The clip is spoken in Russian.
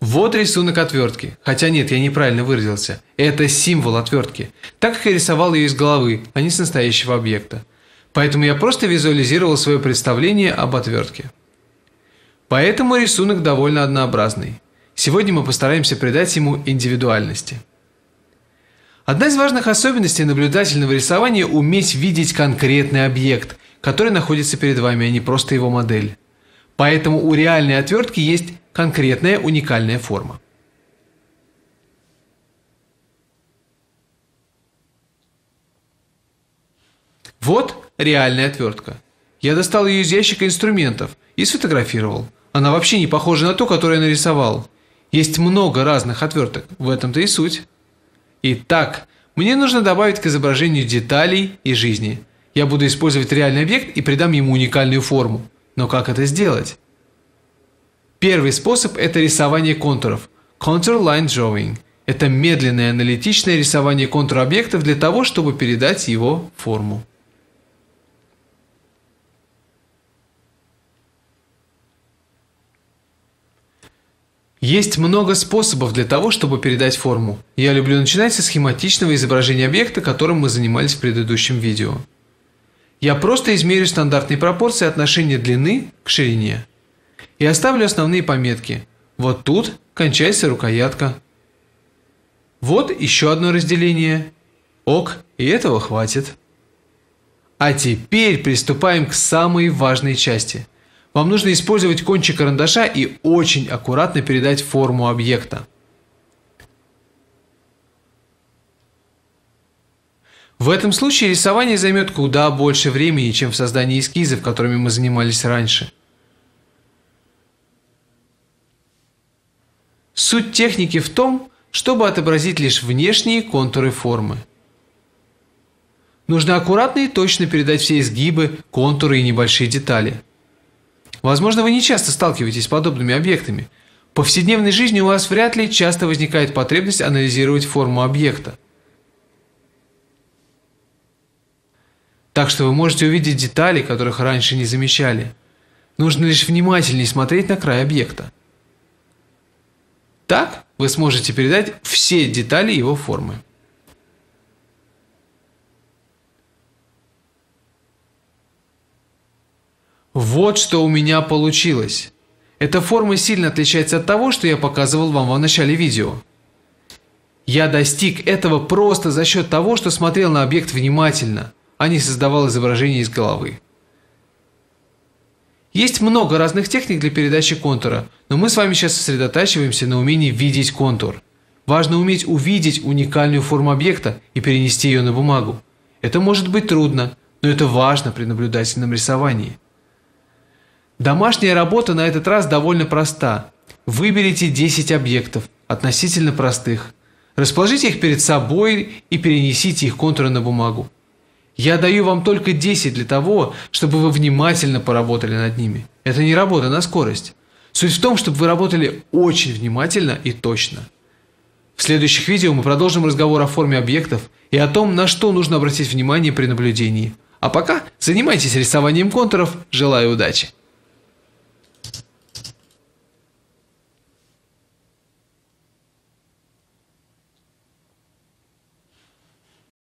Вот рисунок отвертки. Хотя нет, я неправильно выразился. Это символ отвертки. Так как я рисовал ее из головы, а не с настоящего объекта. Поэтому я просто визуализировал свое представление об отвертке. Поэтому рисунок довольно однообразный. Сегодня мы постараемся придать ему индивидуальности. Одна из важных особенностей наблюдательного рисования – уметь видеть конкретный объект, который находится перед вами, а не просто его модель. Поэтому у реальной отвертки есть конкретная уникальная форма. Вот реальная отвертка. Я достал ее из ящика инструментов и сфотографировал. Она вообще не похожа на ту, которую я нарисовал. Есть много разных отверток, в этом-то и суть. Итак, мне нужно добавить к изображению деталей и жизни. Я буду использовать реальный объект и придам ему уникальную форму. Но как это сделать? Первый способ – это рисование контуров. Contour Line Drawing – это медленное аналитичное рисование контура объектов для того, чтобы передать его форму. Есть много способов для того, чтобы передать форму. Я люблю начинать со схематичного изображения объекта, которым мы занимались в предыдущем видео. Я просто измерю стандартные пропорции отношения длины к ширине. И оставлю основные пометки. Вот тут кончается рукоятка. Вот еще одно разделение. Ок, и этого хватит. А теперь приступаем к самой важной части – вам нужно использовать кончик карандаша и очень аккуратно передать форму объекта. В этом случае рисование займет куда больше времени, чем в создании эскизов, которыми мы занимались раньше. Суть техники в том, чтобы отобразить лишь внешние контуры формы. Нужно аккуратно и точно передать все изгибы, контуры и небольшие детали. Возможно, вы не часто сталкиваетесь с подобными объектами. В повседневной жизни у вас вряд ли часто возникает потребность анализировать форму объекта. Так что вы можете увидеть детали, которых раньше не замечали. Нужно лишь внимательнее смотреть на край объекта. Так вы сможете передать все детали его формы. Вот что у меня получилось. Эта форма сильно отличается от того, что я показывал вам в начале видео. Я достиг этого просто за счет того, что смотрел на объект внимательно, а не создавал изображение из головы. Есть много разных техник для передачи контура, но мы с вами сейчас сосредотачиваемся на умении видеть контур. Важно уметь увидеть уникальную форму объекта и перенести ее на бумагу. Это может быть трудно, но это важно при наблюдательном рисовании. Домашняя работа на этот раз довольно проста. Выберите 10 объектов, относительно простых. Расположите их перед собой и перенесите их контуры на бумагу. Я даю вам только 10 для того, чтобы вы внимательно поработали над ними. Это не работа на скорость. Суть в том, чтобы вы работали очень внимательно и точно. В следующих видео мы продолжим разговор о форме объектов и о том, на что нужно обратить внимание при наблюдении. А пока занимайтесь рисованием контуров. Желаю удачи!